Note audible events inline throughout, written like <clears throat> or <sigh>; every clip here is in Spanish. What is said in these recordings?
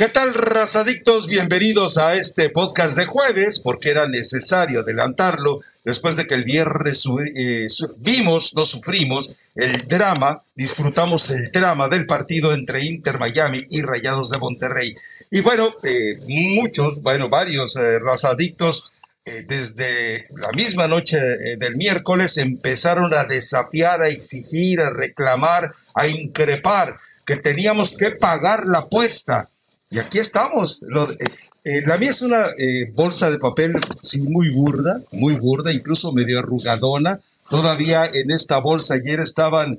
¿Qué tal, razadictos? Bienvenidos a este podcast de jueves, porque era necesario adelantarlo después de que el viernes eh, vimos, no sufrimos, el drama, disfrutamos el drama del partido entre Inter Miami y Rayados de Monterrey. Y bueno, eh, muchos, bueno, varios eh, razadictos desde la misma noche del miércoles empezaron a desafiar, a exigir, a reclamar, a increpar que teníamos que pagar la apuesta y aquí estamos. Eh, eh, la mía es una eh, bolsa de papel muy burda, muy burda, incluso medio arrugadona. Todavía en esta bolsa ayer estaban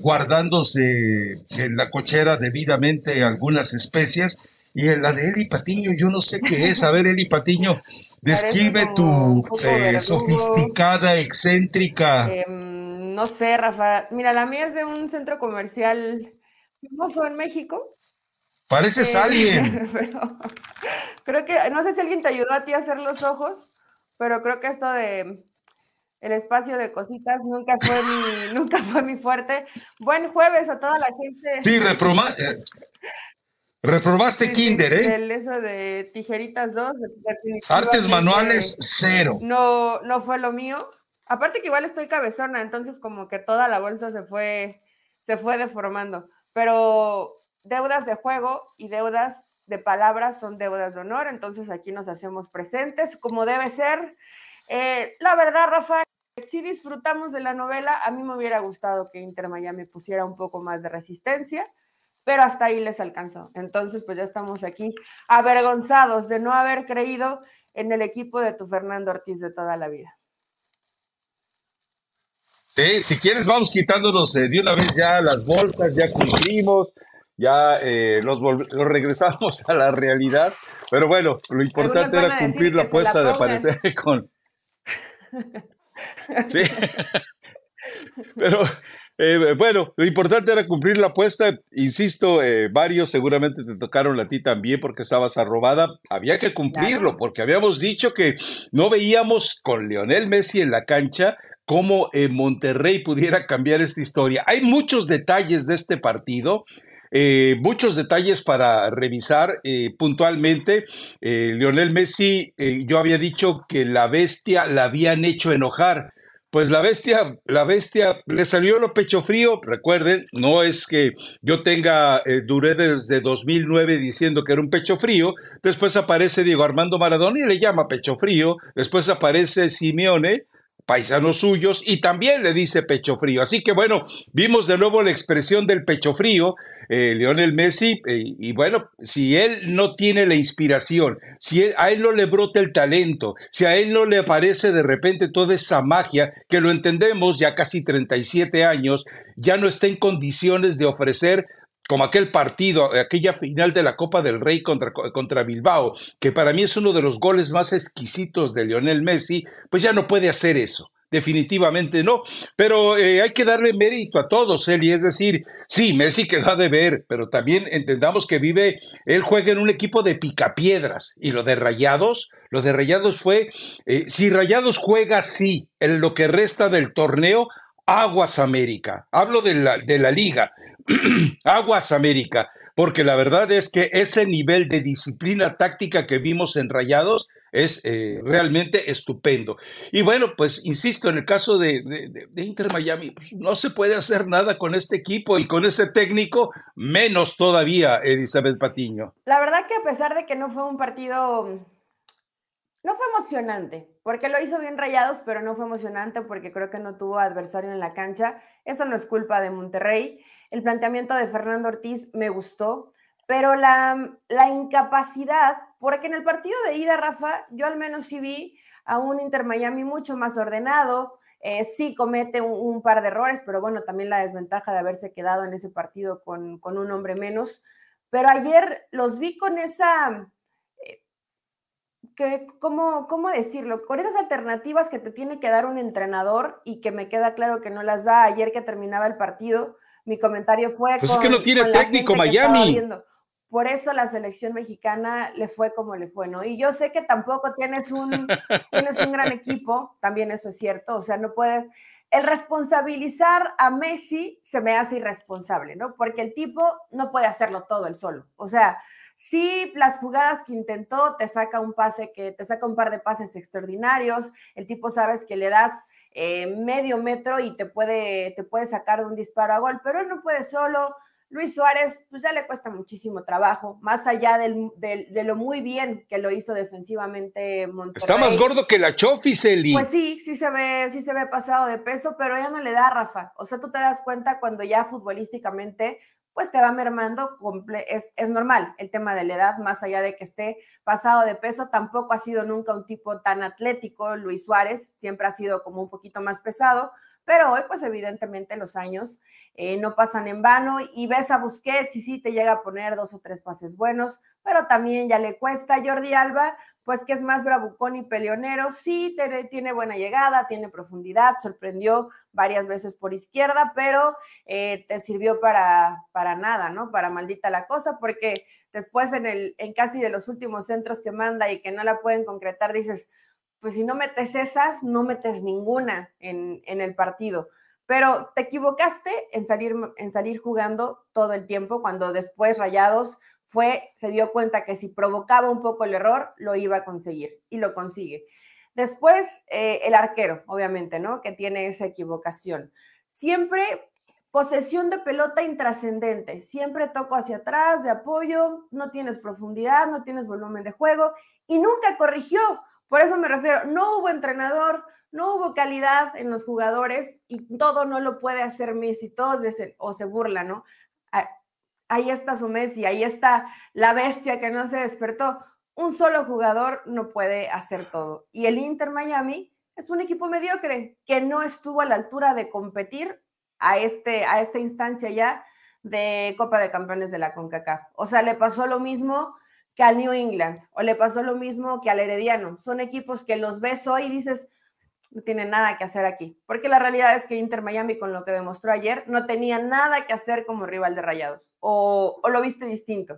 guardándose en la cochera debidamente algunas especies. Y en la de Eli Patiño, yo no sé qué es. A ver, Eli Patiño, describe tu sofisticada, excéntrica. Em, no sé, Rafa. Mira, la mía es de un centro comercial famoso en México Pareces <laughs> alguien. creo que, no sé si alguien te ayudó a ti a hacer los ojos, pero creo que esto de el espacio de cositas nunca fue mi, <laughs> nunca fue mi fuerte. Buen jueves a toda la gente. Sí, eh, reprobaste reprobaste kinder, ¿eh? El eso de tijeritas dos. Artes manuales, cero. No, no fue lo mío. Aparte que igual estoy cabezona, entonces como que toda la bolsa se fue, se fue deformando. Pero deudas de juego y deudas de palabras son deudas de honor, entonces aquí nos hacemos presentes como debe ser. Eh, la verdad, Rafa, si disfrutamos de la novela, a mí me hubiera gustado que Inter Miami pusiera un poco más de resistencia, pero hasta ahí les alcanzó. Entonces, pues ya estamos aquí avergonzados de no haber creído en el equipo de tu Fernando Ortiz de toda la vida. Sí, eh, si quieres vamos quitándonos eh, de una vez ya las bolsas, ya cumplimos, ya eh, los, regresamos a la realidad, pero bueno, lo importante era cumplir la apuesta de aparecer <laughs> con... <laughs> Sí. Pero eh, bueno, lo importante era cumplir la apuesta. Insisto, eh, varios seguramente te tocaron a ti también porque estabas arrobada. Había que cumplirlo porque habíamos dicho que no veíamos con Lionel Messi en la cancha cómo Monterrey pudiera cambiar esta historia. Hay muchos detalles de este partido eh, muchos detalles para revisar eh, puntualmente. Eh, Lionel Messi, yo había dicho que la bestia la habían hecho enojar. Pues la bestia, la bestia le salió lo pecho frío. Recuerden, no es que yo tenga, duré desde 2009 diciendo que era un pecho frío. Después aparece Diego Armando Maradona y le llama pecho frío. Después aparece Simeone paisanos suyos y también le dice pecho frío. Así que bueno, vimos de nuevo la expresión del pecho frío, eh, Lionel Messi, eh, y bueno, si él no tiene la inspiración, si a él no le brota el talento, si a él no le aparece de repente toda esa magia, que lo entendemos ya casi 37 años, ya no está en condiciones de ofrecer como aquel partido, aquella final de la Copa del Rey contra, contra Bilbao, que para mí es uno de los goles más exquisitos de Lionel Messi, pues ya no puede hacer eso definitivamente no. Pero eh, hay que darle mérito a todos, y Es decir, sí, Messi queda de ver, pero también entendamos que vive, él juega en un equipo de picapiedras. Y lo de Rayados, lo de Rayados fue, eh, si Rayados juega sí, en lo que resta del torneo, Aguas América. Hablo de la, liga. <clears throat> Aguas América. Porque la verdad es que ese nivel de disciplina táctica que vimos en Rayados es eh, realmente estupendo. Y bueno, pues insisto, en el caso de, de Inter Miami, pues, no se puede hacer nada con este equipo y con ese técnico, menos todavía, Elizabeth Patiño. La verdad que a pesar de que no fue un partido no fue emocionante, porque lo hizo bien Rayados, pero no fue emocionante porque creo que no tuvo adversario en la cancha. Eso no es culpa de Monterrey. El planteamiento de Fernando Ortiz me gustó, pero la, la incapacidad, porque en el partido de ida, Rafa, yo al menos sí vi a un Inter Miami mucho más ordenado, eh, sí comete un, par de errores, pero bueno, también la desventaja de haberse quedado en ese partido con, con un hombre menos. Pero ayer los vi con esa ¿cómo, ¿cómo decirlo? Con esas alternativas que te tiene que dar un entrenador y que me queda claro que no las da ayer que terminaba el partido, mi comentario fue... Pues es que no tiene técnico Miami. Por eso la selección mexicana le fue como le fue, ¿no? Y yo sé que tampoco tienes un, <laughs> tienes un gran equipo, también eso es cierto, o sea, no puedes... El responsabilizar a Messi se me hace irresponsable, ¿no? Porque el tipo no puede hacerlo todo él solo. O sea, Sí, las jugadas que intentó, te saca un pase que te saca un par de pases extraordinarios. El tipo sabes que le das eh, medio metro y te puede, te puede sacar de un disparo a gol, pero él no puede solo. Luis Suárez, pues ya le cuesta muchísimo trabajo, más allá de lo muy bien que lo hizo defensivamente Monterrey. Está más gordo que la Chofi, Pues sí, sí se ve, sí se ve pasado de peso, pero ya no le da Rafa. O sea, tú te das cuenta cuando ya futbolísticamente pues te va mermando, es, es normal el tema de la edad, más allá de que esté pasado de peso, tampoco ha sido nunca un tipo tan atlético, Luis Suárez siempre ha sido como un poquito más pesado, pero hoy pues evidentemente los años eh, no pasan en vano y ves a Busquets y sí te llega a poner dos o tres pases buenos, pero también ya le cuesta Jordi Alba, pues que es más bravucón y peleonero, sí tiene, buena llegada, tiene profundidad, sorprendió varias veces por izquierda, pero eh, te sirvió para, para nada, ¿no? Para maldita la cosa, porque después en, el, en casi de los últimos centros que manda y que no la pueden concretar, dices, pues si no metes esas, no metes ninguna en, en el partido pero te equivocaste en salir, en salir jugando todo el tiempo cuando después Rayados fue, se dio cuenta que si provocaba un poco el error, lo iba a conseguir y lo consigue. Después, eh, el arquero, obviamente, ¿no? Que tiene esa equivocación. Siempre posesión de pelota intrascendente, siempre toco hacia atrás, de apoyo, no tienes profundidad, no tienes volumen de juego y nunca corrigió. Por eso me refiero, no hubo entrenador, no hubo calidad en los jugadores y todo no lo puede hacer Messi, todos o se burlan, ¿no? ahí está su Messi, ahí está la bestia que no se despertó. Un solo jugador no puede hacer todo. Y el Inter Miami es un equipo mediocre que no estuvo a la altura de competir a, este, a esta instancia ya de Copa de Campeones de la CONCACAF. O sea, le pasó lo mismo que al New England o le pasó lo mismo que al Herediano. Son equipos que los ves hoy y dices, no tiene nada que hacer aquí, porque la realidad es que Inter Miami con lo que demostró ayer no tenía nada que hacer como rival de Rayados, o, lo viste distinto.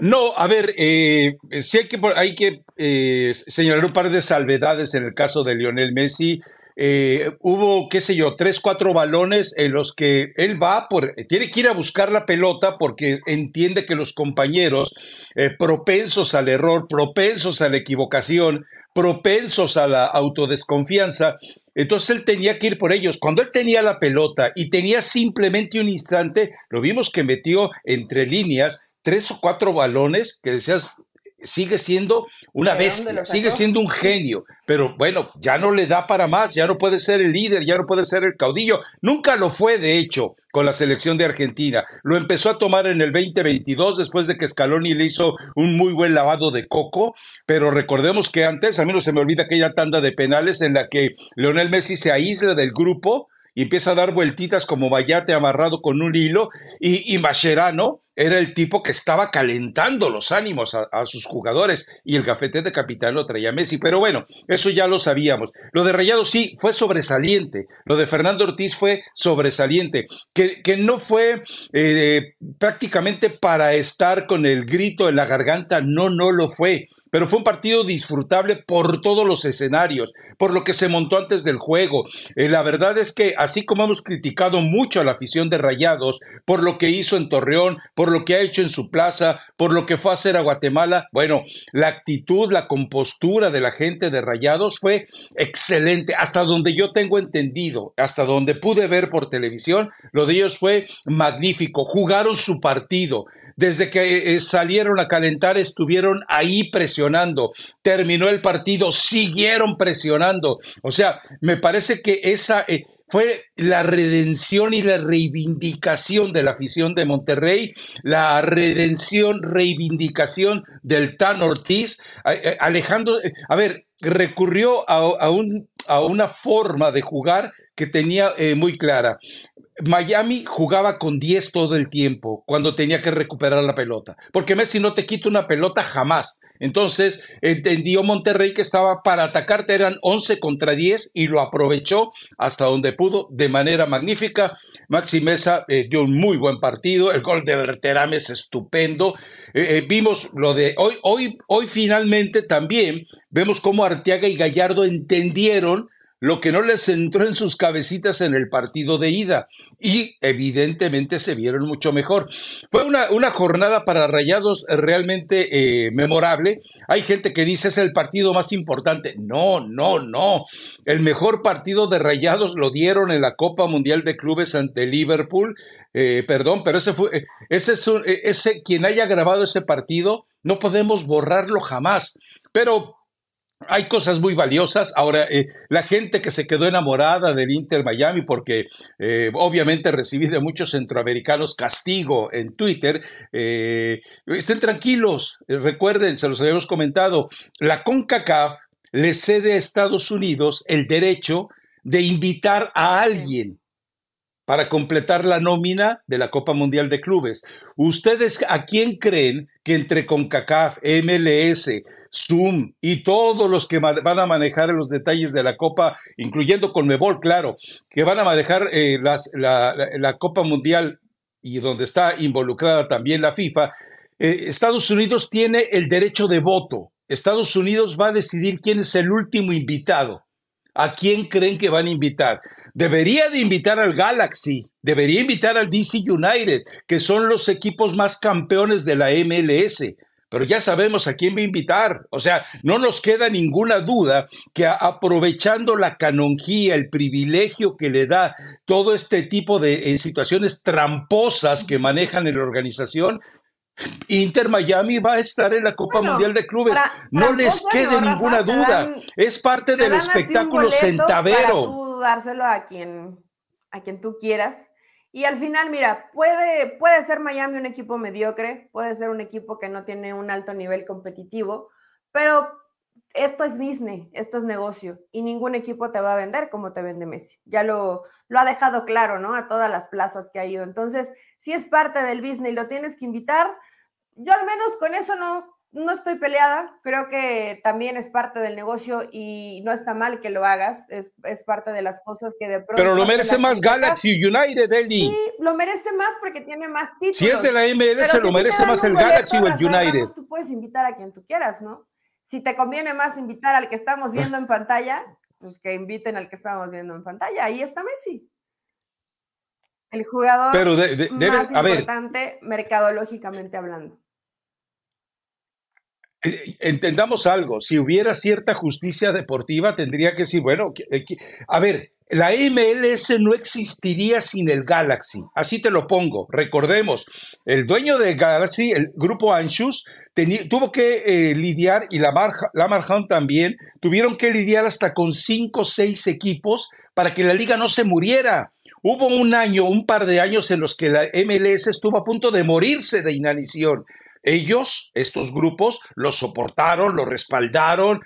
No, a ver, eh, sí hay que, hay que eh, señalar un par de salvedades en el caso de Lionel Messi. Eh, hubo, qué sé yo, tres, cuatro balones en los que él va por, tiene que ir a buscar la pelota porque entiende que los compañeros eh, propensos al error, propensos a la equivocación, propensos a la autodesconfianza. Entonces él tenía que ir por ellos. Cuando él tenía la pelota y tenía simplemente un instante, lo vimos que metió entre líneas tres o cuatro balones que decías, sigue siendo una bestia, sigue siendo un genio, pero bueno, ya no le da para más, ya no puede ser el líder, ya no puede ser el caudillo, nunca lo fue de hecho con la selección de Argentina, lo empezó a tomar en el 2022 después de que Scaloni le hizo un muy buen lavado de coco, pero recordemos que antes, a mí no se me olvida aquella tanda de penales en la que Leonel Messi se aísla del grupo y empieza a dar vueltitas como vallate amarrado con un hilo y, y Mascherano era el tipo que estaba calentando los ánimos a, sus jugadores y el gafete de capitán lo traía Messi. Pero bueno, eso ya lo sabíamos. Lo de Rayado sí fue sobresaliente. Lo de Fernando Ortiz fue sobresaliente. Que, no fue eh, prácticamente para estar con el grito en la garganta, no, no lo fue. Pero fue un partido disfrutable por todos los escenarios, por lo que se montó antes del juego. Eh, la verdad es que, así como hemos criticado mucho a la afición de Rayados, por lo que hizo en Torreón, por lo que ha hecho en su plaza, por lo que fue a hacer a Guatemala, bueno, la actitud, la compostura de la gente de Rayados fue excelente. Hasta donde yo tengo entendido, hasta donde pude ver por televisión, lo de ellos fue magnífico. Jugaron su partido, desde que eh, salieron a calentar estuvieron ahí presionando. Terminó el partido, siguieron presionando. O sea, me parece que esa... Eh, fue la redención y la reivindicación de la afición de Monterrey, la redención, reivindicación del Tan Ortiz. Eh, Alejandro, a ver, recurrió a, una forma de jugar que tenía muy clara. Miami jugaba con 10 todo el tiempo cuando tenía que recuperar la pelota, porque Messi no te quita una pelota jamás. Entonces entendió Monterrey que estaba para atacarte, eran 11 contra 10 y lo aprovechó hasta donde pudo de manera magnífica. Maxi Mesa eh, dio un muy buen partido, el gol de Berterame es estupendo. Eh, eh, vimos lo de hoy, hoy, hoy finalmente también vemos cómo Arteaga y Gallardo entendieron lo que no les entró en sus cabecitas en el partido de ida. Y evidentemente se vieron mucho mejor. Fue una, jornada para Rayados realmente eh, memorable. Hay gente que dice es el partido más importante. No, no, no. El mejor partido de Rayados lo dieron en la Copa Mundial de Clubes ante Liverpool. Eh, perdón, pero ese fue, ese es un, ese, quien haya grabado ese partido, no podemos borrarlo jamás. Pero hay cosas muy valiosas. Ahora, eh, la gente que se quedó enamorada del Inter Miami, porque eh, obviamente recibí de muchos centroamericanos castigo en Twitter, eh, estén tranquilos. recuerden, se los habíamos comentado, la CONCACAF le cede a Estados Unidos el derecho de invitar a alguien para completar la nómina de la Copa Mundial de Clubes. ¿Ustedes a quién creen que entre CONCACAF, MLS, Zoom y todos los que van a manejar los detalles de la Copa, incluyendo Conmebol, claro, que van a manejar eh, la, Copa Mundial y donde está involucrada también la FIFA, eh, Estados Unidos tiene el derecho de voto. Estados Unidos va a decidir quién es el último invitado ¿A quién creen que van a invitar? Debería de invitar al Galaxy, debería invitar al DC United, que son los equipos más campeones de la MLS. Pero ya sabemos a quién va a invitar. O sea, no nos queda ninguna duda que aprovechando la canonjía, el privilegio que le da todo este tipo de situaciones tramposas que manejan en la organización, Inter Miami va a estar en la Copa Mundial de Clubes. no les quede ninguna duda. es parte del espectáculo centavero. Tú dárselo a quien, a quien tú quieras. Y al final, mira, puede, puede ser Miami un equipo mediocre, puede ser un equipo que no tiene un alto nivel competitivo, pero esto es business, esto es negocio y ningún equipo te va a vender como te vende Messi. Ya lo, lo ha dejado claro, ¿no? A todas las plazas que ha ido. Entonces, si es parte del business y lo tienes que invitar, yo al menos con eso no, no estoy peleada, creo que también es parte del negocio y no está mal que lo hagas, es, parte de las cosas que de pronto... Pero lo merece más Galaxy United, Eli. Sí, lo merece más porque tiene más títulos. Si es de la MLS, lo merece más el Galaxy o el United. Tú puedes invitar a quien tú quieras, ¿no? Si te conviene más invitar al que estamos viendo en pantalla, pues que inviten al que estamos viendo en pantalla. Ahí está Messi. El jugador Pero más importante mercadológicamente hablando. Eh, entendamos algo, si hubiera cierta justicia deportiva, tendría que decir, bueno, eh, a ver, la MLS no existiría sin el Galaxy, así te lo pongo. Recordemos, el dueño del Galaxy, el grupo Anschutz, tuvo que eh, lidiar, y la Lamar Hunt también, tuvieron que lidiar hasta con cinco o seis equipos para que la liga no se muriera. Hubo un año, un par de años en los que la MLS estuvo a punto de morirse de inanición. Ellos, estos grupos, los soportaron, los respaldaron.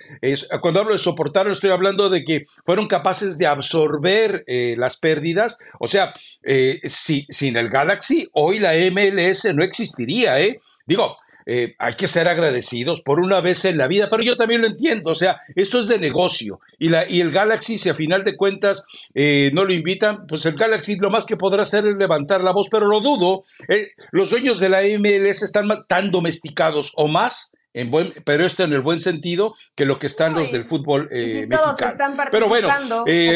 cuando hablo de soportaron, estoy hablando de que fueron capaces de absorber eh, las pérdidas. O sea, eh, sin el Galaxy, hoy la MLS no existiría, ¿eh? Digo, eh, hay que ser agradecidos por una vez en la vida, pero yo también lo entiendo, o sea, esto es de negocio y, la, y el Galaxy, si a final de cuentas eh, no lo invitan, pues el Galaxy lo más que podrá hacer es levantar la voz, pero lo dudo, eh, los dueños de la MLS están tan domesticados o más. pero esto en el buen sentido que lo que están los del fútbol mexicano. Todos están pero bueno,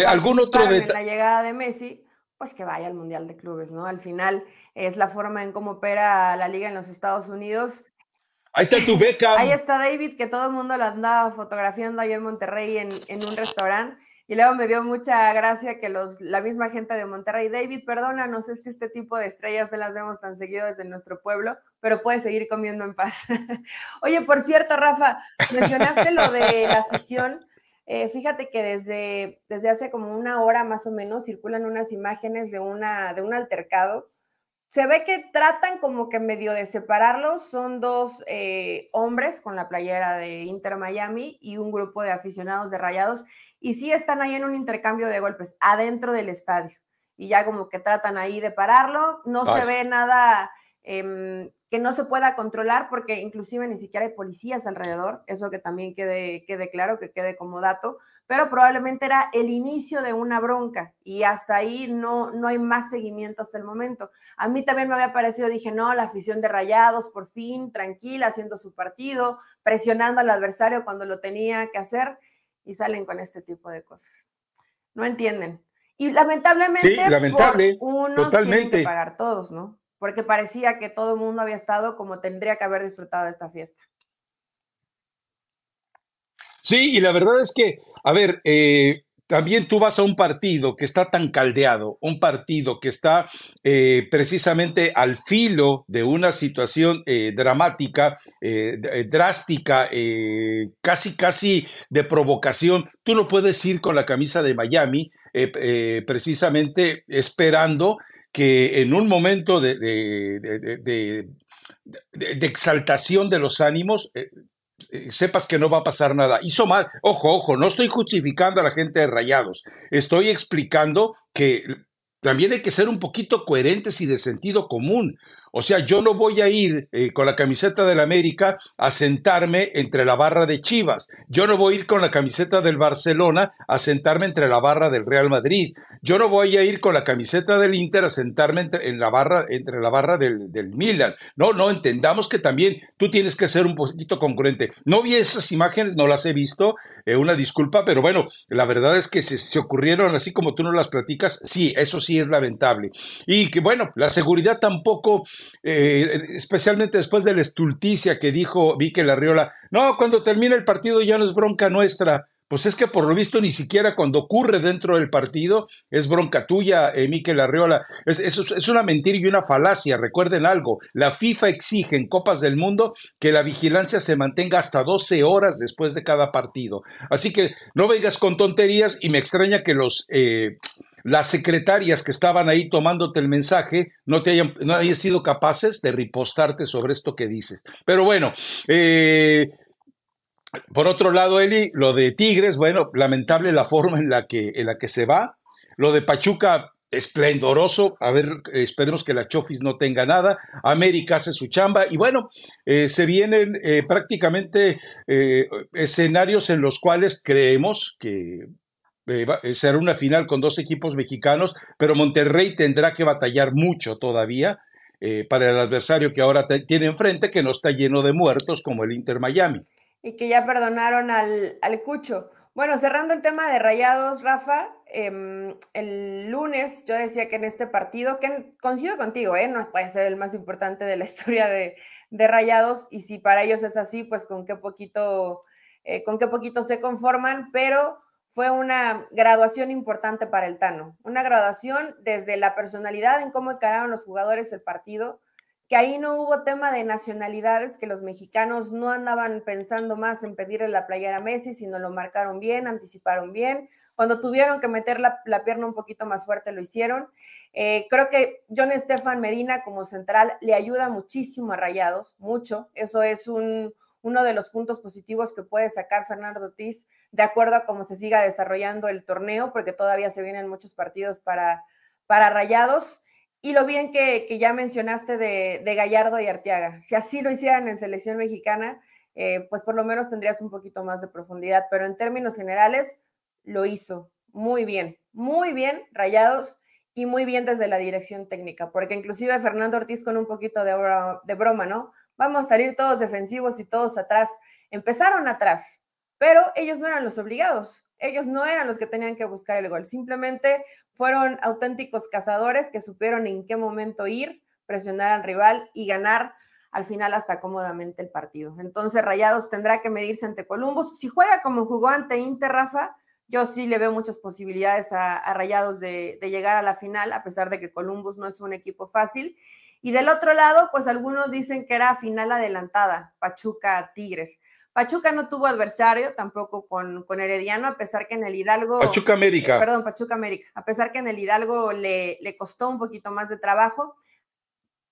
algún otro La llegada de Messi, pues que vaya al Mundial de Clubes, ¿no? Al final es la forma en cómo opera la liga en los Estados Unidos Ahí está tu beca. Ahí está David, que todo el mundo lo andaba fotografiando ahí en Monterrey en, en un restaurante. Y luego me dio mucha gracia que los, la misma gente de Monterrey, David, perdónanos, es que este tipo de estrellas no las vemos tan seguido desde nuestro pueblo, pero puedes seguir comiendo en paz. <laughs> Oye, por cierto, Rafa, mencionaste lo de la fusión. Eh, fíjate que desde, desde hace como una hora más o menos circulan unas imágenes de, una, de un altercado se ve que tratan como que medio de separarlos. Son dos eh, hombres con la playera de Inter Miami y un grupo de aficionados de Rayados. Y sí están ahí en un intercambio de golpes adentro del estadio. Y ya como que tratan ahí de pararlo. No se ve nada em, que no se pueda controlar porque inclusive ni siquiera hay policías alrededor, eso que también quede, quede claro, que quede como dato, pero probablemente era el inicio de una bronca y hasta ahí no, no hay más seguimiento hasta el momento. A mí también me había parecido, dije, no, la afición de rayados, por fin, tranquila, haciendo su partido, presionando al adversario cuando lo tenía que hacer y salen con este tipo de cosas. No entienden. Y lamentablemente, sí, lamentable, que pagar todos, ¿no? porque parecía que todo el mundo había estado como tendría que haber disfrutado de esta fiesta. Sí, y la verdad es que, a ver, eh, también tú vas a un partido que está tan caldeado, un partido que está eh, precisamente al filo de una situación eh, dramática, drástica, casi, casi de provocación. Tú no puedes ir con la camisa de Miami precisamente esperando que en un momento de, exaltación de los ánimos, eh, eh, sepas que no va a pasar nada. Hizo mal. Ojo, ojo, no estoy justificando a la gente de Rayados. Estoy explicando que también hay que ser un poquito coherentes y de sentido común. O sea, yo no voy a ir eh, con la camiseta del América a sentarme entre la barra de Chivas. Yo no voy a ir con la camiseta del Barcelona a sentarme entre la barra del Real Madrid. Yo no voy a ir con la camiseta del Inter a sentarme entre, la barra, entre la barra del, Milan. No, no, entendamos que también tú tienes que ser un poquito concurrente. No vi esas imágenes, no las he visto. Eh, una disculpa, pero bueno, la verdad es que se, se ocurrieron así como tú no las platicas. Sí, eso sí es lamentable. Y que bueno, la seguridad tampoco eh, especialmente después de la estulticia que dijo Vique Larriola, no, cuando termina el partido ya no es bronca nuestra. Pues es que por lo visto ni siquiera cuando ocurre dentro del partido es bronca tuya, eh, Miquel Arriola. Es, una mentira y una falacia. Recuerden algo, la FIFA exige en Copas del Mundo que la vigilancia se mantenga hasta 12 horas después de cada partido. Así que no vengas con tonterías y me extraña que los, eh, las secretarias que estaban ahí tomándote el mensaje no te hayan, sido capaces de ripostarte sobre esto que dices. Pero bueno, eh, por otro lado, Eli, lo de Tigres, bueno, lamentable la forma en la que, en la que se va. Lo de Pachuca, esplendoroso. A ver, esperemos que la Chofis no tenga nada. América hace su chamba. Y bueno, eh, se vienen eh, prácticamente escenarios en los cuales creemos que eh, eh, será una final con dos equipos mexicanos, pero Monterrey tendrá que batallar mucho todavía eh, para el adversario que ahora tiene enfrente, que no está lleno de muertos como el Inter Miami. Y que ya perdonaron al, al Cucho. Bueno, cerrando el tema de Rayados, Rafa, em, el lunes yo decía que en este partido, que coincido contigo, eh, no puede ser el más importante de la historia de, de Rayados, y si para ellos es así, pues con qué poquito, con qué poquito se conforman, pero fue una graduación importante para el Tano, una graduación desde la personalidad en cómo encararon los jugadores el partido, que ahí no hubo tema de nacionalidades, que los mexicanos no andaban pensando más en pedirle la playera a Messi, sino lo marcaron bien, anticiparon bien. Cuando tuvieron que meter la, pierna un poquito más fuerte, lo hicieron. Eh, creo que John Estefan Medina como central le ayuda muchísimo a Rayados, mucho. Eso es un, uno de los puntos positivos que puede sacar Fernando Ortiz de acuerdo a cómo se siga desarrollando el torneo, porque todavía se vienen muchos partidos para, para Rayados. Y lo bien que, ya mencionaste de, Gallardo y Arteaga. Si así lo hicieran en selección mexicana, eh, pues por lo menos tendrías un poquito más de profundidad. Pero en términos generales, lo hizo muy bien, muy bien, Rayados y muy bien desde la dirección técnica, porque inclusive Fernando Ortiz con un poquito de, broma, ¿no? vamos a salir todos defensivos y todos atrás. Empezaron atrás, pero ellos no eran los obligados, ellos no eran los que tenían que buscar el gol, simplemente fueron auténticos cazadores que supieron en qué momento ir, presionar al rival y ganar al final hasta cómodamente el partido. Entonces Rayados tendrá que medirse ante Columbus. Si juega como jugó ante Inter, Rafa, yo sí le veo muchas posibilidades a, Rayados de llegar a la final, a pesar de que Columbus no es un equipo fácil. Y del otro lado, pues algunos dicen que era final adelantada, Pachuca Tigres. Pachuca no tuvo adversario tampoco con, con Herediano, a pesar que en el Hidalgo. Pachuca América. perdón, Pachuca América. A pesar que en el Hidalgo le, costó un poquito más de trabajo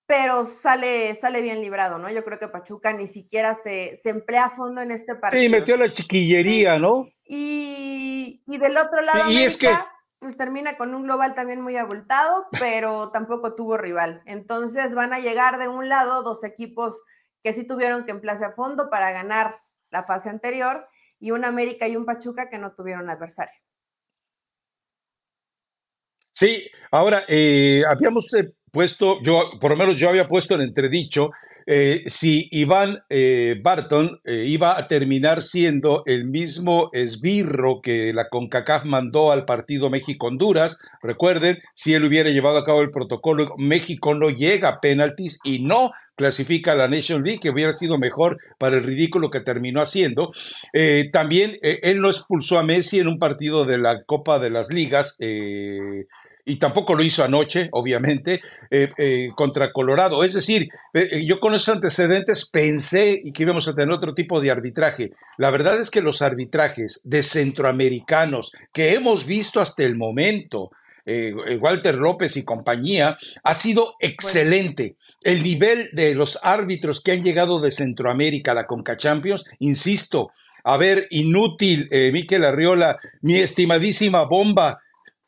pero sale, sale bien librado, ¿no? Yo creo que Pachuca ni siquiera se, emplea a fondo en este partido. Sí, metió la chiquillería, ¿no? Y, del otro lado. Y es que pues, termina con un global también muy abultado, pero tampoco tuvo rival. Entonces van a llegar de un lado dos equipos que sí tuvieron que emplazar a fondo para ganar la fase anterior y un América y un Pachuca que no tuvieron adversario. Sí, ahora eh, habíamos eh, puesto, yo por lo menos yo había puesto en entredicho eh, si Iván eh, Barton eh, iba a terminar siendo el mismo esbirro que la CONCACAF mandó al partido México-Honduras. Recuerden, si él hubiera llevado a cabo el protocolo, México no llega a penaltis y no clasifica a la Nation League, que hubiera sido mejor para el ridículo que terminó haciendo. también él no expulsó a Messi en un partido de la Copa de las Ligas y tampoco lo hizo anoche, obviamente, eh, eh, contra Colorado. Es decir, eh, yo con esos antecedentes pensé que íbamos a tener otro tipo de arbitraje. La verdad es que los arbitrajes de centroamericanos que hemos visto hasta el momento, Walter López y compañía, ha sido excelente. El nivel de los árbitros que han llegado de Centroamérica a la CONCACHAMPIONS, insisto, a ver, inútil, Miquel Arriola, mi estimadísima bomba,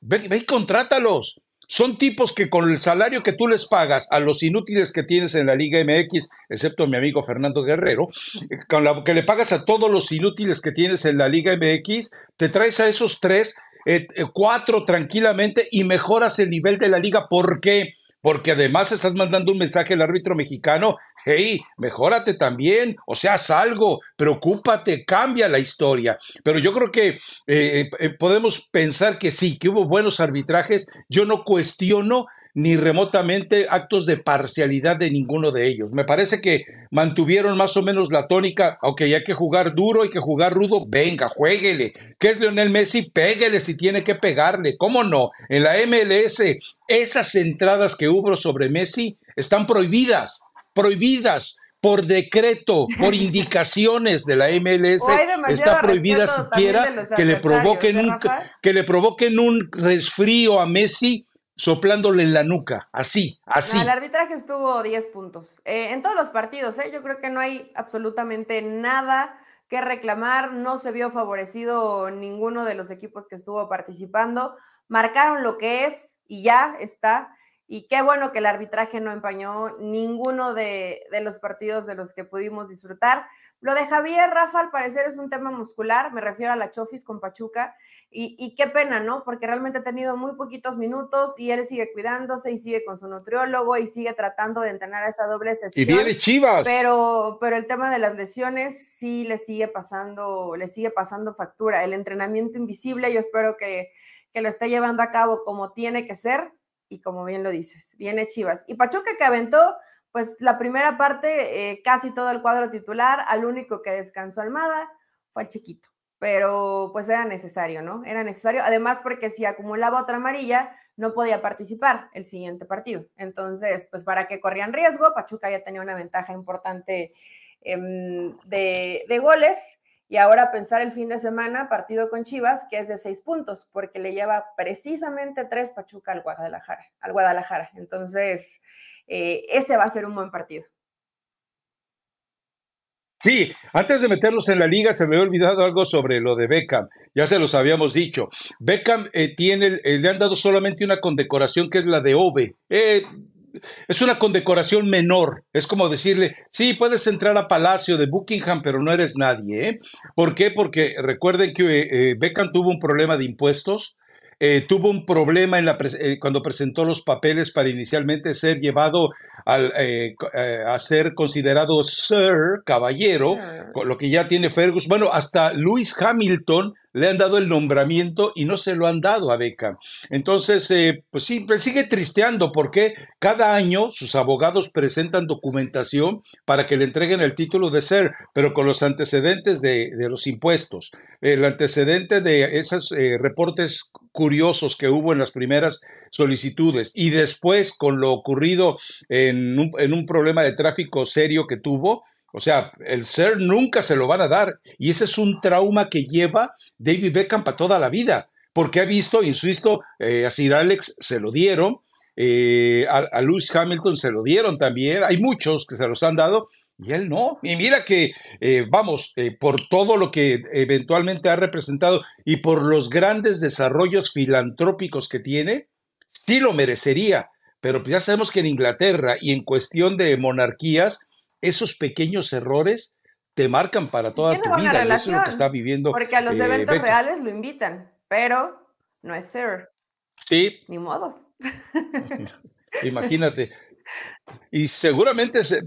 Ve, y contrátalos. Son tipos que con el salario que tú les pagas a los inútiles que tienes en la Liga MX, excepto mi amigo Fernando Guerrero, eh, que le pagas a todos los inútiles que tienes en la Liga MX, te traes a esos tres, eh, eh, cuatro tranquilamente y mejoras el nivel de la liga. ¿Por qué? porque además estás mandando un mensaje al árbitro mexicano, hey, mejórate también, o sea, haz algo, preocúpate, cambia la historia. Pero yo creo que eh, eh, podemos pensar que sí, que hubo buenos arbitrajes, yo no cuestiono ni remotamente actos de parcialidad de ninguno de ellos. Me parece que mantuvieron más o menos la tónica, ok, hay que jugar duro, hay que jugar rudo, venga, jueguele. ¿Qué es Lionel Messi? Péguele si tiene que pegarle. ¿Cómo no? En la MLS, esas entradas que hubo sobre Messi están prohibidas, prohibidas por decreto, por <laughs> indicaciones de la MLS, está prohibida siquiera que le ¿eh, provoquen que le provoquen un resfrío a Messi soplándole en la nuca, así, así. el arbitraje estuvo 10 puntos eh, en todos los partidos, ¿eh? yo creo que no hay absolutamente nada que reclamar, no se vio favorecido ninguno de los equipos que estuvo participando, marcaron lo que es y ya está. Y qué bueno que el arbitraje no empañó ninguno de los partidos de los que pudimos disfrutar. Lo de Javier Rafa, al parecer, es un tema muscular, me refiero a la Chofis con Pachuca, y, qué pena, ¿no? Porque realmente ha tenido muy poquitos minutos y él sigue cuidándose y sigue con su nutriólogo y sigue tratando de entrenar a esa doble sesión. Y viene Chivas. Pero, pero el tema de las lesiones sí le sigue pasando, le sigue pasando factura. El entrenamiento invisible, yo espero que, que lo esté llevando a cabo como tiene que ser y como bien lo dices, viene Chivas. Y Pachuca que aventó pues la primera parte, eh, casi todo el cuadro titular, al único que descansó Almada fue el chiquito, pero pues era necesario, ¿no? Era necesario, además porque si acumulaba otra amarilla, no podía participar el siguiente partido. Entonces, pues para que corrían riesgo, Pachuca ya tenía una ventaja importante em, de, de goles. Y ahora pensar el fin de semana, partido con Chivas, que es de seis puntos, porque le lleva precisamente tres Pachuca al Guadalajara. Al Guadalajara. Entonces, este va a ser un buen partido. Sí, antes de meterlos en la liga se me había olvidado algo sobre lo de Beckham. Ya se los habíamos dicho. Beckham eh, tiene, eh, le han dado solamente una condecoración que es la de Ove. es una condecoración menor. Es como decirle, sí, puedes entrar a Palacio de Buckingham, pero no eres nadie. ¿Por qué? Porque recuerden que Beckham tuvo un problema de impuestos eh, tuvo un problema en la eh, cuando presentó los papeles para inicialmente ser llevado eh, a ser considerado Sir Caballero, lo que ya tiene Fergus. Bueno, hasta Lewis Hamilton le han dado el nombramiento y no se lo han dado a Beca. Entonces, pues sí, sigue tristeando porque cada año sus abogados presentan documentación para que le entreguen el título de ser pero con los antecedentes de, de los impuestos, el antecedente de esos reportes curiosos que hubo en las primeras solicitudes y después con lo ocurrido en un, problema de tráfico serio que tuvo, o sea, el ser nunca se lo van a dar y ese es un trauma que lleva David Beckham para toda la vida, porque ha visto, insisto, eh, a Sir Alex se lo dieron, eh, a, a Lewis Hamilton se lo dieron también, hay muchos que se los han dado y él no. Y mira que, eh, vamos, eh, por todo lo que eventualmente ha representado y por los grandes desarrollos filantrópicos que tiene, sí lo merecería. Pero pues, ya sabemos que en Inglaterra y en cuestión de monarquías, esos pequeños errores te marcan para toda tu vida. eso es lo que está viviendo. Porque a los eh, eventos reales lo invitan, pero no es ser. Sí. Ni modo. <laughs> Imagínate. Y seguramente se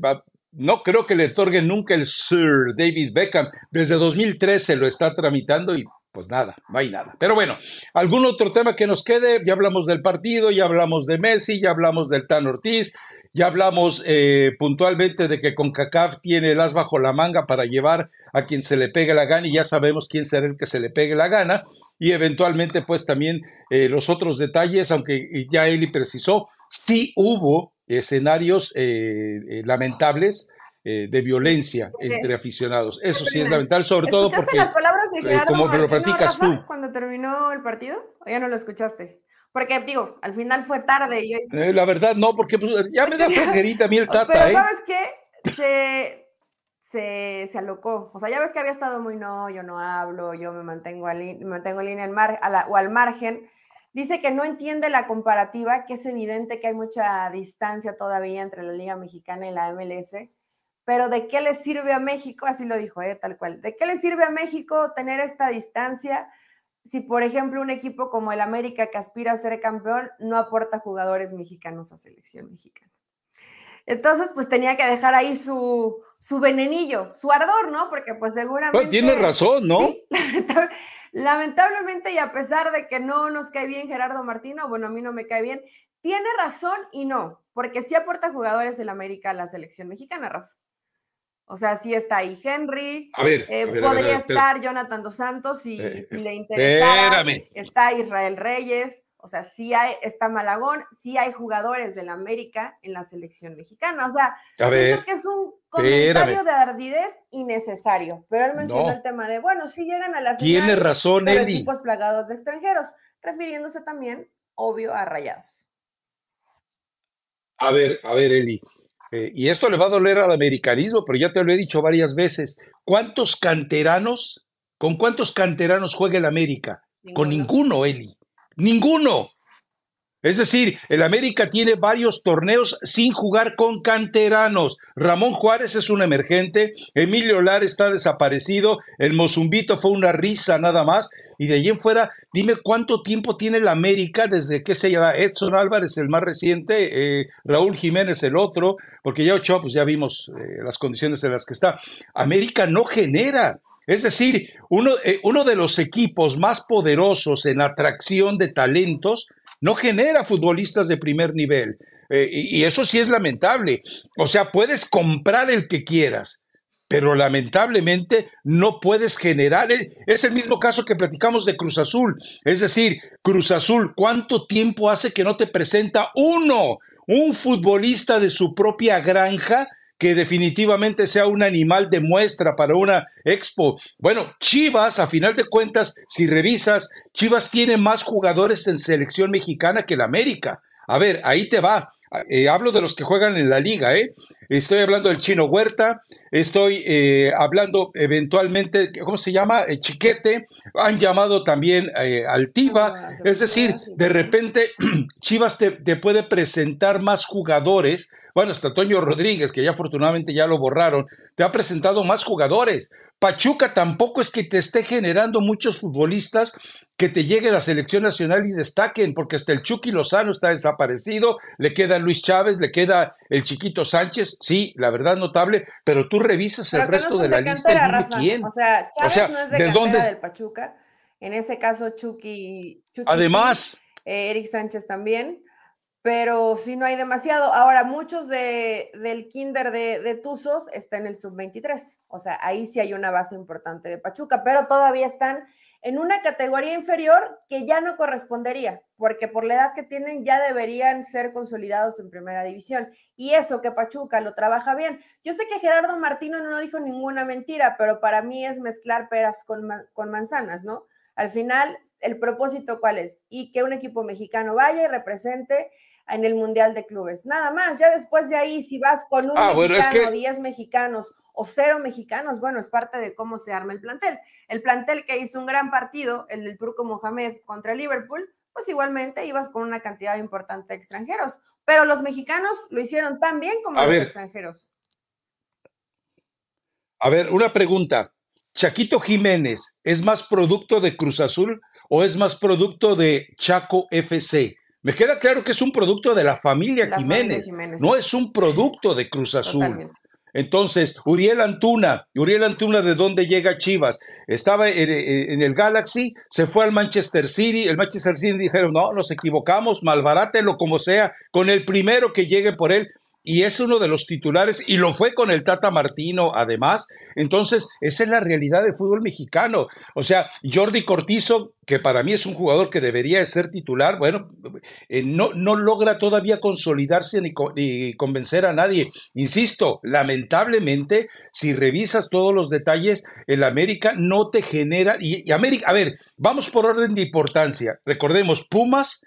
no creo que le otorguen nunca el Sir David Beckham. Desde 2013 lo está tramitando y pues nada, no hay nada. Pero bueno, algún otro tema que nos quede, ya hablamos del partido, ya hablamos de Messi, ya hablamos del Tan Ortiz, ya hablamos eh, puntualmente de que CONCACAF tiene el as bajo la manga para llevar a quien se le pegue la gana y ya sabemos quién será el que se le pegue la gana y eventualmente pues también eh, los otros detalles, aunque ya Eli precisó, sí hubo escenarios eh, eh, lamentables eh, de violencia entre aficionados. Eso sí es lamentable, sobre todo porque las palabras de Gerardo, como lo practicas tú. Cuando terminó el partido, ¿O ya no lo escuchaste. Porque digo, al final fue tarde. Y la verdad, no, porque pues, ya me da <laughs> flojerita a mí el tata. Pero ¿sabes qué? Se, se, se, alocó. O sea, ya ves que había estado muy no, yo no hablo, yo me mantengo, al, mantengo en línea al mar, o al margen. Dice que no entiende la comparativa, que es evidente que hay mucha distancia todavía entre la Liga Mexicana y la MLS, pero ¿de qué le sirve a México? Así lo dijo, eh, tal cual. ¿De qué le sirve a México tener esta distancia si, por ejemplo, un equipo como el América que aspira a ser campeón no aporta jugadores mexicanos a selección mexicana? Entonces, pues tenía que dejar ahí su, su venenillo, su ardor, ¿no? Porque pues seguramente... tiene razón, ¿no? <laughs> Lamentablemente, y a pesar de que no nos cae bien Gerardo Martino, bueno, a mí no me cae bien, tiene razón y no, porque sí aporta jugadores en América a la selección mexicana, Rafa. O sea, sí está ahí Henry. Eh, podría estar Jonathan dos Santos y eh, le interesa. Está Israel Reyes. O sea, sí hay, está Malagón, sí hay jugadores del América en la selección mexicana. O sea, que es un comentario de ardidez innecesario. Pero él menciona el tema de, bueno, si llegan a la final. Tiene razón, equipos plagados de extranjeros, refiriéndose también, obvio, a Rayados. A ver, a ver, Eli. Eh, y esto le va a doler al americanismo, pero ya te lo he dicho varias veces. ¿Cuántos canteranos, con cuántos canteranos juega el América? Con ninguno, Eli. Ninguno. Es decir, el América tiene varios torneos sin jugar con canteranos. Ramón Juárez es un emergente, Emilio Lar está desaparecido, el Mozumbito fue una risa nada más. Y de allí en fuera, dime cuánto tiempo tiene el América desde que se llama Edson Álvarez, el más reciente, eh, Raúl Jiménez, el otro, porque ya Ochoa, pues ya vimos eh, las condiciones en las que está. América no genera. Es decir, eh, uno, de los equipos más poderosos en atracción de talentos no genera futbolistas de primer nivel. Eh, y, y eso sí es lamentable. O sea, puedes comprar el que quieras, pero lamentablemente no puedes generar. Es el mismo caso que platicamos de Cruz Azul. Es decir, Cruz Azul, ¿cuánto tiempo hace que no te presenta uno, un futbolista de su propia granja que definitivamente sea un animal de muestra para una expo. Bueno, Chivas, a final de cuentas, si revisas, Chivas tiene más jugadores en selección mexicana que la América. A ver, ahí te va. Eh, hablo de los que juegan en la liga, ¿eh? Estoy hablando del chino Huerta, estoy eh, hablando eventualmente, ¿cómo se llama? Eh, Chiquete, han llamado también Altiva, ah, es decir, de repente <clears throat> Chivas te, puede presentar más jugadores, bueno, hasta Toño Rodríguez, que ya afortunadamente ya lo borraron, te ha presentado más jugadores. Pachuca tampoco es que te esté generando muchos futbolistas que te llegue la selección nacional y destaquen, porque hasta el Chucky Lozano está desaparecido, le queda Luis Chávez, le queda el Chiquito Sánchez, sí, la verdad notable, pero tú revisas el resto de la lista quién. O sea, Chávez no es de, del Pachuca, en ese caso Chucky. Además. Eh, Eric Sánchez también pero si sí, no hay demasiado. Ahora, muchos de, del kinder de, Tuzos está en el sub-23, o sea, ahí sí hay una base importante de Pachuca, pero todavía están en una categoría inferior que ya no correspondería, porque por la edad que tienen ya deberían ser consolidados en primera división. Y eso que Pachuca lo trabaja bien. Yo sé que Gerardo Martino no dijo ninguna mentira, pero para mí es mezclar peras con, con manzanas, ¿no? Al final, el propósito cuál es? Y que un equipo mexicano vaya y represente en el Mundial de Clubes. Nada más, ya después de ahí, si vas con un ah, mexicano, mexicanos o cero mexicanos, bueno, es parte de cómo se arma el plantel. El plantel que hizo un gran partido, el del turco Mohamed contra Liverpool, pues igualmente ibas con una cantidad importante de extranjeros. Pero los mexicanos lo hicieron tan bien como los extranjeros. A ver, una pregunta. ¿Chaquito Jiménez es más producto de Cruz Azul o es más producto de Chaco FC? Me queda claro que es un producto de la familia, Jiménez, no es un producto de Cruz Azul. Entonces, Uriel Antuna, Uriel Antuna de dónde llega Chivas, estaba eh, eh, eh, en, el Galaxy, se fue al Manchester City, el Manchester City dijeron, no, nos equivocamos, malbarátelo como sea, con el primero que llegue por él, y es uno de los titulares y lo fue con el Tata Martino además. Entonces, esa es la realidad del fútbol mexicano. O sea, Jordi Cortizo, que para mí es un jugador que debería ser titular, bueno, eh, no, no, logra todavía consolidarse ni, convencer a nadie. Insisto, lamentablemente, si revisas todos los detalles, el América no te genera... y América, a ver, vamos por orden de importancia. Recordemos, Pumas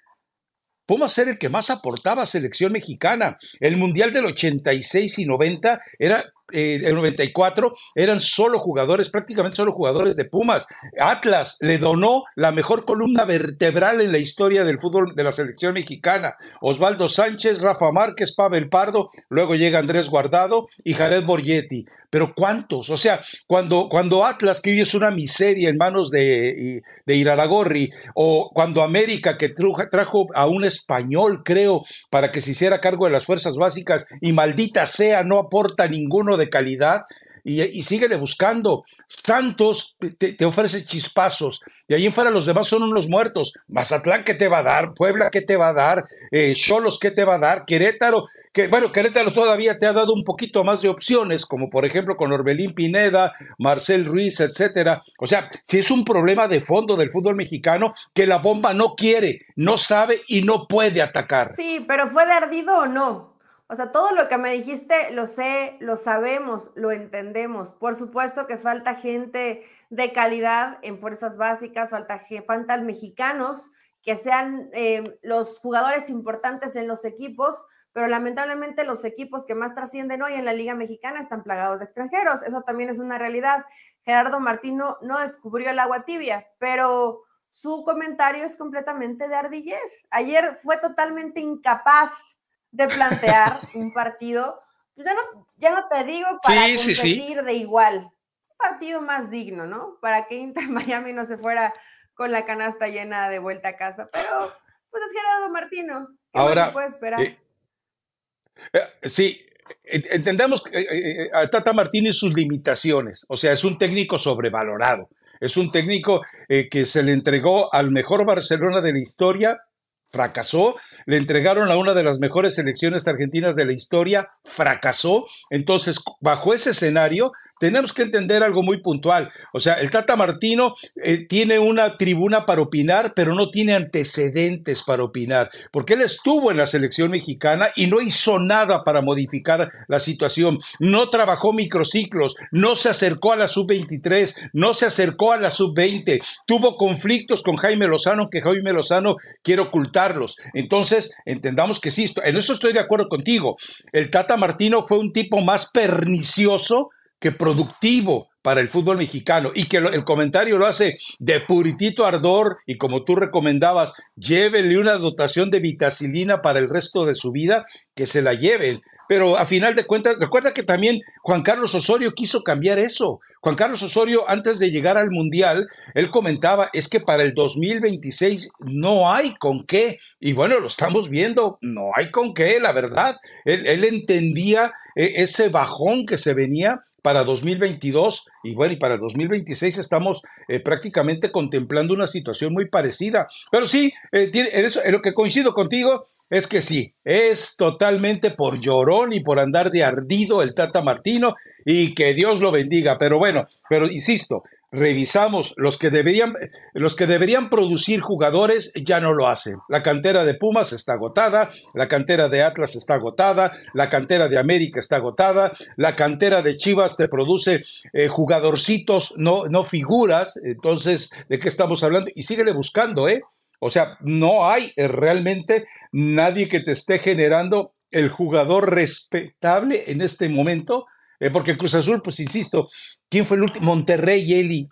Cómo hacer el que más aportaba a selección mexicana. El Mundial del 86 y 90 era eh, el 94 eran solo jugadores, prácticamente solo jugadores de Pumas. Atlas le donó la mejor columna vertebral en la historia del fútbol de la selección mexicana. Osvaldo Sánchez, Rafa Márquez, Pavel Pardo, luego llega Andrés Guardado y Jared Borgetti pero ¿cuántos? O sea, cuando, cuando Atlas, que hoy es una miseria en manos de, de Iraragorri, o cuando América, que trajo a un español, creo, para que se hiciera cargo de las fuerzas básicas, y maldita sea, no aporta ninguno de calidad, y, síguele buscando. Santos te, ofrece chispazos, y ahí en fuera los demás son unos muertos. Mazatlán, ¿qué te va a dar? Puebla, ¿qué te va a dar? Eh, Cholos, que ¿qué te va a dar? Querétaro, que bueno, Querétaro todavía te ha dado un poquito más de opciones, como por ejemplo con Orbelín Pineda, Marcel Ruiz, etcétera. O sea, si es un problema de fondo del fútbol mexicano que la bomba no quiere, no sabe y no puede atacar. Sí, pero fue de ardido o no. O sea, todo lo que me dijiste lo sé, lo sabemos, lo entendemos. Por supuesto que falta gente de calidad en fuerzas básicas, falta, faltan mexicanos que sean eh, los jugadores importantes en los equipos, pero lamentablemente los equipos que más trascienden hoy en la Liga Mexicana están plagados de extranjeros. Eso también es una realidad. Gerardo Martino no descubrió el agua tibia, pero su comentario es completamente de ardillez. Ayer fue totalmente incapaz de plantear <laughs> un partido, pues ya no, ya no te digo para competir de igual, un partido más digno, ¿no? Para que Inter <laughs> Miami no se fuera con la canasta llena de vuelta a casa, pero pues es Gerardo Martino, Ahora, se puede esperar? Eh, eh, sí, entendamos eh, a Tata y sus limitaciones, o sea, es un técnico sobrevalorado. Es un técnico que se le entregó al mejor Barcelona de la historia fracasó, le entregaron a una de las mejores selecciones argentinas de la historia, fracasó. Entonces, bajo ese escenario, tenemos que entender algo muy puntual. O sea, el Tata Martino eh, tiene una tribuna para opinar, pero no tiene antecedentes para opinar, porque él estuvo en la selección mexicana y no hizo nada para modificar la situación. No trabajó microciclos, no se acercó a la sub-23, no se acercó a la sub-20, tuvo conflictos con Jaime Lozano, que Jaime Lozano quiere ocultarlos. Entonces, entendamos que sí, en eso estoy de acuerdo contigo. El Tata Martino fue un tipo más pernicioso que productivo para el fútbol mexicano y que el comentario lo hace de puritito ardor y como tú recomendabas, llévele una dotación de vitacilina para el resto de su vida, que se la lleven. Pero a final de cuentas, recuerda que también Juan Carlos Osorio quiso cambiar eso. Juan Carlos Osorio, antes de llegar al Mundial, él comentaba, es que para el 2026 no hay con qué. Y bueno, lo estamos viendo, no hay con qué, la verdad. Él, él entendía eh, ese bajón que se venía para 2022 y bueno, y para 2026 estamos eh, prácticamente contemplando una situación muy parecida. Pero sí, eh, en eso, en lo que coincido contigo es que sí, es totalmente por llorón y por andar de ardido el Tata Martino y que Dios lo bendiga. Pero bueno, pero insisto, revisamos, los que deberían, los que deberían producir jugadores ya no lo hacen. La cantera de Pumas está agotada, la cantera de Atlas está agotada, la cantera de América está agotada, la cantera de Chivas te produce eh, jugadorcitos, no, no figuras. Entonces, ¿de qué estamos hablando? Y síguele buscando, ¿eh? O sea, no hay eh, realmente nadie que te esté generando el jugador respetable en este momento eh, porque Cruz Azul, pues insisto, ¿quién fue el último? Monterrey, Eli.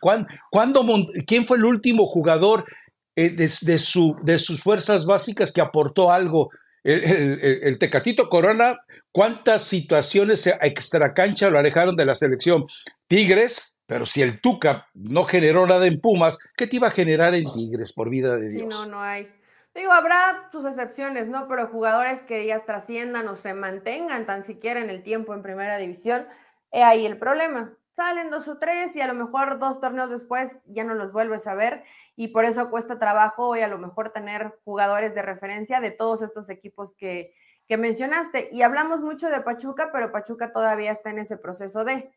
¿Quién fue el último jugador eh, de, su, de sus fuerzas básicas que aportó algo? El, Tecatito Corona, cuántas situaciones a extracancha lo alejaron de la selección. Tigres, pero si el Tuca no generó nada en Pumas, ¿qué te iba a generar en Tigres, por vida de Dios? no, no hay. Digo, habrá sus excepciones, ¿no? Pero jugadores que ellas trasciendan o se mantengan tan siquiera en el tiempo en primera división, ahí el problema. Salen dos o tres y a lo mejor dos torneos después ya no los vuelves a ver y por eso cuesta trabajo hoy a lo mejor tener jugadores de referencia de todos estos equipos que, que mencionaste. Y hablamos mucho de Pachuca, pero Pachuca todavía está en ese proceso de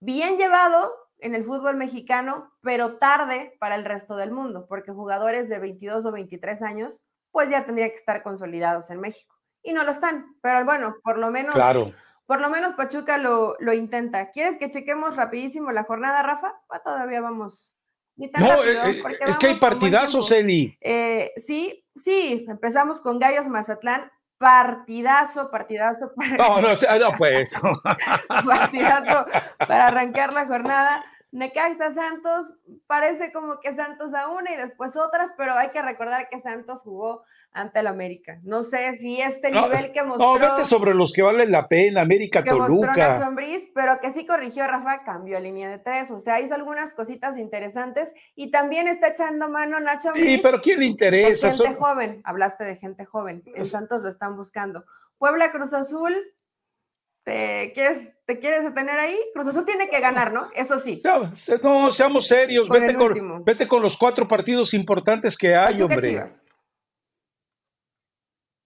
bien llevado, en el fútbol mexicano, pero tarde para el resto del mundo, porque jugadores de 22 o 23 años, pues ya tendría que estar consolidados en México. Y no lo están, pero bueno, por lo menos, claro. por lo menos Pachuca lo, intenta. ¿Quieres que chequemos rapidísimo la jornada, Rafa? Ah, todavía vamos. Eh, eh, es que hay partidazos, Eli. Eh, sí, sí, empezamos con Gallos Mazatlán, partidazo, partidazo <laughs> para... <laughs> partidazo para arrancar la jornada. Necaxa Santos, parece como que Santos a una y después otras, pero hay que recordar que Santos jugó ante el América. No sé si este nivel que mostró. No, vete sobre los que valen la pena, América que Toluca. Mostró pero que sí corrigió Rafa, cambió línea de tres. O sea, hizo algunas cositas interesantes y también está echando mano Nacho Ambriz. Sí, pero ¿quién le interesa? Gente joven, hablaste de gente joven. En Santos lo están buscando. Puebla Cruz Azul, ¿Te quieres, ¿Te quieres detener ahí? Cruz Azul tiene que ganar, ¿no? Eso sí. No, seamos serios. vete, con, vete, con, los cuatro partidos importantes que hay, hombre.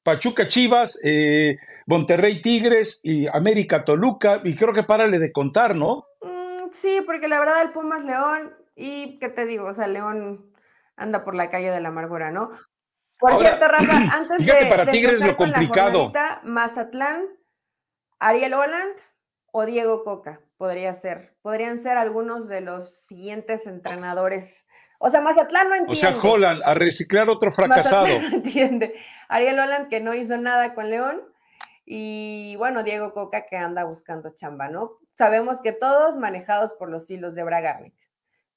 Pachuca Chivas, eh, Monterrey Tigres y América Toluca, y creo que párale de contar, ¿no? Mm, sí, porque la verdad el Pumas León, y qué te digo, o sea, León anda por la calle de la amargura, ¿no? Por cierto, Rafa, <clears throat> antes de, para Tigres lo complicado. Mazatlán, Ariel Holland o Diego Coca podría ser. Podrían ser algunos de los siguientes entrenadores o sea, Mazatlán no entiende. O sea, Holland, a reciclar otro fracasado. <laughs> entiende. Ariel Holland que no hizo nada con León. Y bueno, Diego Coca que anda buscando chamba, ¿no? Sabemos que todos manejados por los hilos de Bragarnik.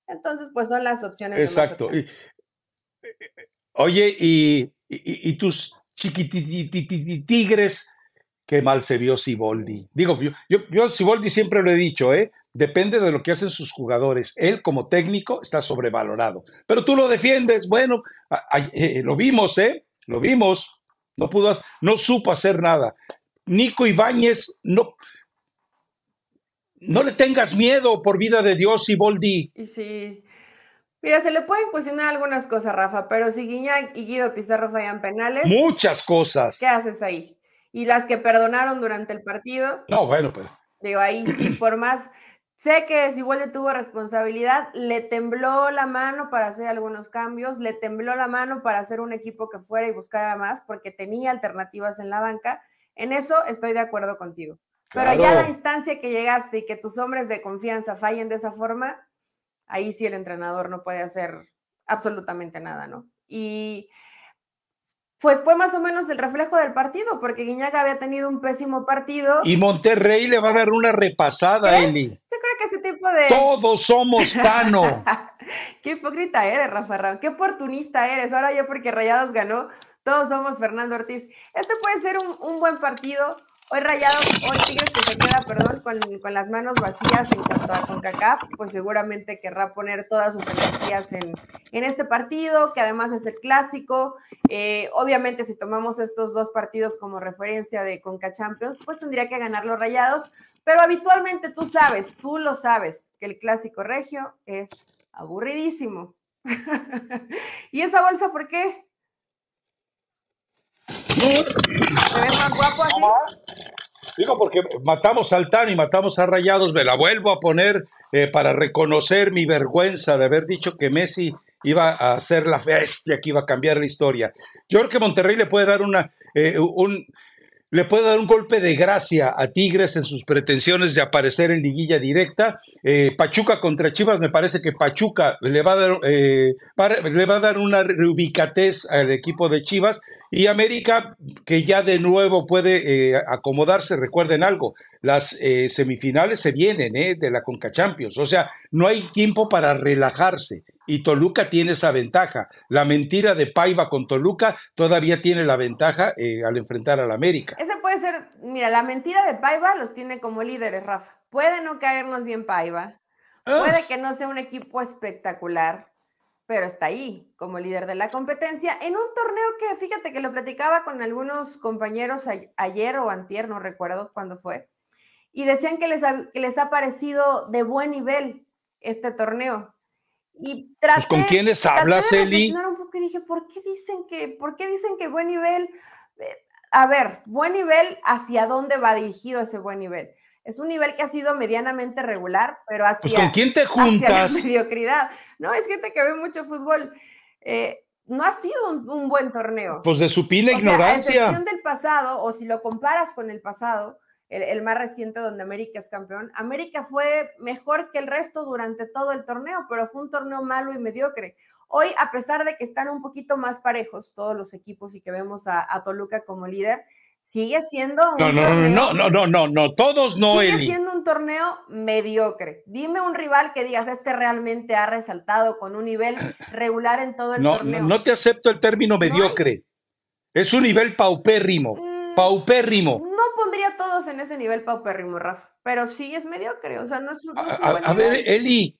Entonces, pues son las opciones. Exacto. De y, eh, eh, oye, y, y, y tus chiquititititigres qué mal se vio Siboldi. Digo, yo, yo, Siboldi siempre lo he dicho, ¿eh? Depende de lo que hacen sus jugadores. Él como técnico está sobrevalorado. Pero tú lo defiendes. Bueno, eh, lo vimos, ¿eh? Lo vimos. No pudo, no supo hacer nada. Nico Ibáñez, no, no le tengas miedo por vida de Dios, Siboldi. Sí. Mira, se le pueden cuestionar algunas cosas, Rafa, pero si Guiñac y Guido Pizarro fallan penales. Muchas cosas. ¿Qué haces ahí? y las que perdonaron durante el partido. No, bueno, pero. Pues. Digo, ahí sí, <clears throat> por más. Sé que le tuvo responsabilidad, le tembló la mano para hacer algunos cambios, le tembló la mano para hacer un equipo que fuera y buscara más, porque tenía alternativas en la banca. En eso estoy de acuerdo contigo. Pero ya la instancia que llegaste y que tus hombres de confianza fallen de esa forma, ahí sí el entrenador no puede hacer absolutamente nada, ¿no? Y pues fue más o menos el reflejo del partido, porque Guiñaga había tenido un pésimo partido. Y Monterrey le va a dar una repasada, Eli. Yo creo que ese tipo de. Todos somos Tano. <laughs> Qué hipócrita eres, Rafa Ramos. Qué oportunista eres. Ahora yo, porque Rayados ganó, todos somos Fernando Ortiz. Este puede ser un buen partido, Hoy Rayados, hoy Tigres que se queda, perdón, con, las manos vacías en cuanto a CONCACAF, pues seguramente querrá poner todas sus energías en, este partido, que además es el clásico. Eh, obviamente, si tomamos estos dos partidos como referencia de CONCACHAMPIONS, pues tendría que ganar los Rayados, pero habitualmente tú sabes, tú lo sabes, que el clásico regio es aburridísimo. <laughs> ¿Y esa bolsa por qué? Digo, porque matamos al TAN y matamos a Rayados, me la vuelvo a poner eh, para reconocer mi vergüenza de haber dicho que Messi iba a hacer la bestia que iba a cambiar la historia. Yo creo que Monterrey le puede dar una, eh, un, le puede dar un golpe de gracia a Tigres en sus pretensiones de aparecer en liguilla directa. Eh, Pachuca contra Chivas, me parece que Pachuca le va a dar, le va a dar una reubicatez al equipo de Chivas y América, que ya de nuevo puede eh, acomodarse, recuerden algo, las eh, semifinales se vienen eh, de la Conca Champions, o sea, no hay tiempo para relajarse. Y Toluca tiene esa ventaja. La mentira de Paiva con Toluca todavía tiene la ventaja al enfrentar al América. Ese puede ser, mira, la mentira de Paiva los tiene como líderes, Rafa. Puede no caernos bien Paiva, ah. puede que no sea un equipo espectacular, pero está ahí como líder de la competencia en un torneo que, fíjate que lo platicaba con algunos compañeros ayer o antier, no recuerdo cuándo fue, y decían que les ha, les ha parecido de buen nivel este torneo. Y pues, traté, ¿Con quiénes hablas, Eli? Un poco y dije, ¿por qué dicen que, por qué dicen que buen nivel? Eh, a ver, buen nivel, ¿hacia dónde va dirigido ese buen nivel? es un nivel que ha sido medianamente regular, pero hacia, pues ¿con quién te juntas? la <laughs> mediocridad. No, es gente que ve mucho fútbol. Eh, no ha sido un, buen torneo. Pues de su pila ignorancia. excepción del pasado, o si lo comparas con el pasado, el, más reciente donde América es campeón, América fue mejor que el resto durante todo el torneo, pero fue un torneo malo y mediocre. Hoy, a pesar de que están un poquito más parejos todos los equipos y que vemos a Toluca como líder, sigue siendo no, no, no, no, no, no, no, todos no. Sigue siendo un torneo mediocre. Dime un rival que digas, este realmente ha resaltado con un nivel regular en todo el torneo. No, no te acepto el término mediocre. es un nivel paupérrimo, mm, paupérrimo. No pondría a todos en ese nivel paupérrimo, Rafa, pero sí es mediocre, o sea, no es a, ver, Eli,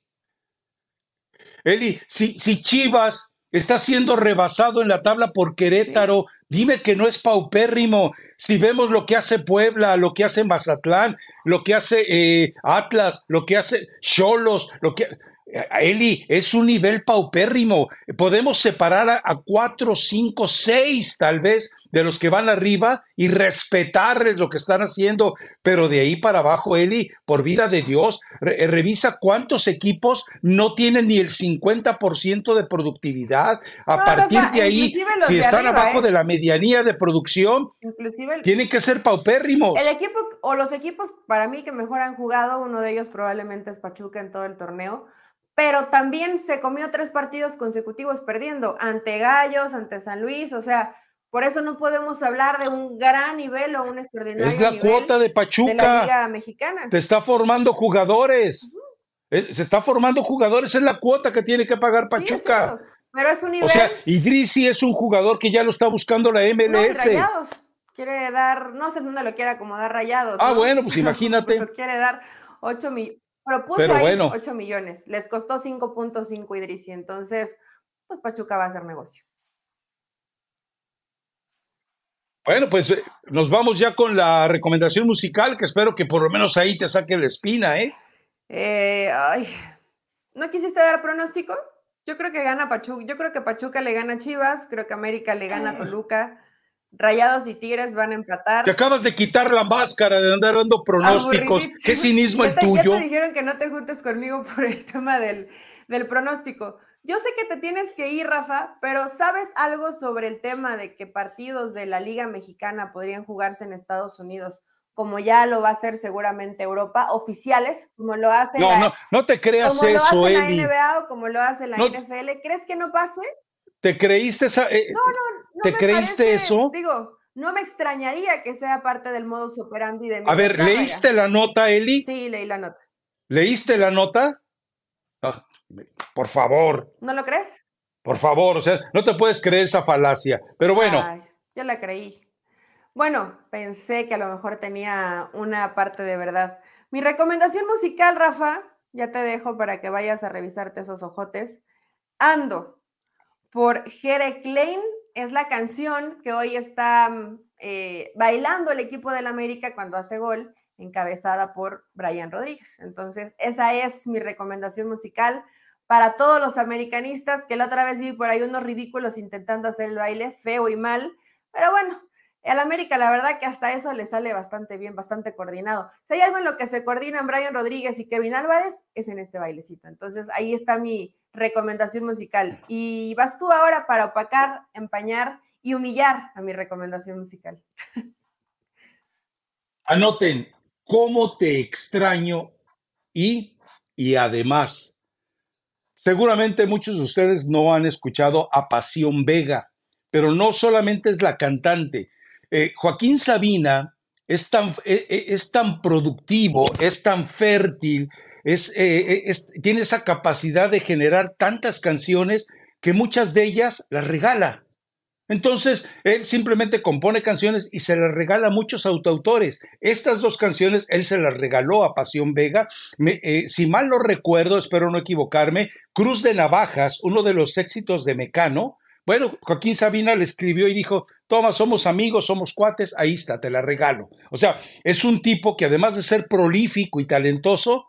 Eli, si, si Chivas está siendo rebasado en la tabla por Querétaro, Dime que no es paupérrimo si vemos lo que hace Puebla, lo que hace Mazatlán, lo que hace eh, Atlas, lo que hace Cholos, lo que... Eh, Eli, es un nivel paupérrimo. Podemos separar a cuatro, cinco, seis tal vez de los que van arriba y respetarles lo que están haciendo, pero de ahí para abajo, Eli, por vida de Dios, eh, revisa cuántos equipos no tienen ni el 50% de productividad. A partir de ahí, si están abajo ¿eh? de la medianía de producción, tienen que ser paupérrimos. El equipo o los equipos para mí que mejor han jugado, uno de ellos probablemente es Pachuca en todo el torneo pero también se comió tres partidos consecutivos perdiendo ante Gallos, ante San Luis, o sea, por eso no podemos hablar de un gran nivel o un extraordinario. nivel Es la cuota de Pachuca. la Liga Mexicana. Te está formando jugadores. se está formando jugadores, es la cuota que tiene que pagar Pachuca. pero es un nivel. O sea, Idrisi es un jugador que ya lo está buscando la MLS. Quiere dar, no sé dónde lo quiere acomodar rayados. Ah, bueno, pues <laughs> imagínate. quiere dar 8 millones. Propuso bueno. 8 millones. Les costó 5.5 Idrisi. Entonces, pues Pachuca va a hacer negocio. Bueno, pues eh, nos vamos ya con la recomendación musical, que espero que por lo menos ahí te saque la espina, ¿eh? eh ay, ¿no quisiste dar pronóstico? Yo creo que gana Pachuca, yo creo que Pachuca le gana a Chivas, creo que América le gana a ah. Toluca, Rayados y Tigres van a empatar. Te acabas de quitar la máscara de andar dando pronósticos. Qué cinismo el tuyo. Ya te dijeron que no te juntes conmigo por el tema del, del pronóstico. Yo sé que te tienes que ir, Rafa, pero ¿sabes algo sobre el tema de que partidos de la Liga Mexicana podrían jugarse en Estados Unidos? como ya lo va a hacer seguramente Europa, oficiales, como lo hace no, la, no, no te creas eso, lo hace NBA o como lo hace la NFL. ¿Crees que no pase? ¿Te creíste esa? Eh, no, no, no. ¿Te creíste eso? Digo, no me extrañaría que sea parte del modus operandi de. Mi a ver, ¿leíste la nota, Eli? Sí, leí la nota. ¿Leíste la nota? Por favor. ¿No lo crees? Por favor, o sea, no te puedes creer esa falacia. Pero bueno. Ay, yo la creí. Bueno, pensé que a lo mejor tenía una parte de verdad. Mi recomendación musical, Rafa, ya te dejo para que vayas a revisarte esos ojotes. Ando por Jere Klein. Es la canción que hoy está eh, bailando el equipo del América cuando hace gol, encabezada por Brian Rodríguez. Entonces, esa es mi recomendación musical para todos los americanistas, que la otra vez vi por ahí unos ridículos intentando hacer el baile, feo y mal, pero bueno, al América la verdad que hasta eso le sale bastante bien, bastante coordinado. Si hay algo en lo que se coordinan Brian Rodríguez y Kevin Álvarez, es en este bailecito. Entonces ahí está mi recomendación musical. Y vas tú ahora para opacar, empañar y humillar a mi recomendación musical. Anoten, ¿cómo te extraño? Y, y además, Seguramente muchos de ustedes no han escuchado a Pasión Vega, pero no solamente es la cantante. Eh, Joaquín Sabina es tan, eh, eh, es tan, productivo, es tan fértil, es, tiene esa capacidad de generar tantas canciones que muchas de ellas las regala. Entonces, él simplemente compone canciones y se las regala a muchos autoautores. Estas dos canciones él se las regaló a Pasión Vega. Eh, si mal no recuerdo, espero no equivocarme, Cruz de Navajas, uno de los éxitos de Mecano. Bueno, Joaquín Sabina le escribió y dijo, toma, somos amigos, somos cuates, ahí está, te la regalo. O sea, es un tipo que además de ser prolífico y talentoso,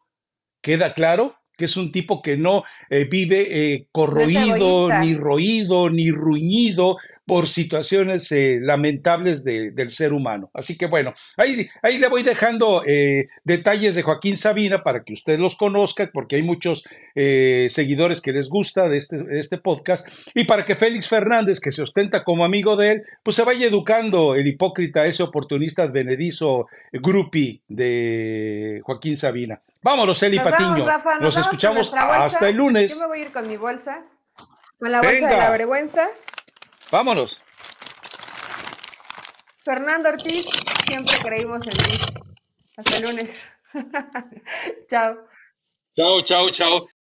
queda claro que es un tipo que no eh, vive eh, corroído, ni roído, ni ruñido, por situaciones eh, lamentables del ser humano. Así que bueno, ahí, ahí le voy dejando eh, detalles de Joaquín Sabina para que usted los conozca, porque hay muchos eh, seguidores que les gusta este, de este, podcast, y para que Félix Fernández, que se ostenta como amigo de él, pues se vaya educando el hipócrita, ese oportunista benedizo grupi de Joaquín Sabina. Vámonos, Eli nos Patiño. nos, escuchamos hasta el lunes. Yo me voy a ir con mi bolsa, con la bolsa de la vergüenza. Vámonos. Fernando Ortiz, siempre creímos en ti. Hasta el lunes. <laughs> chao. Chao, chao, chao.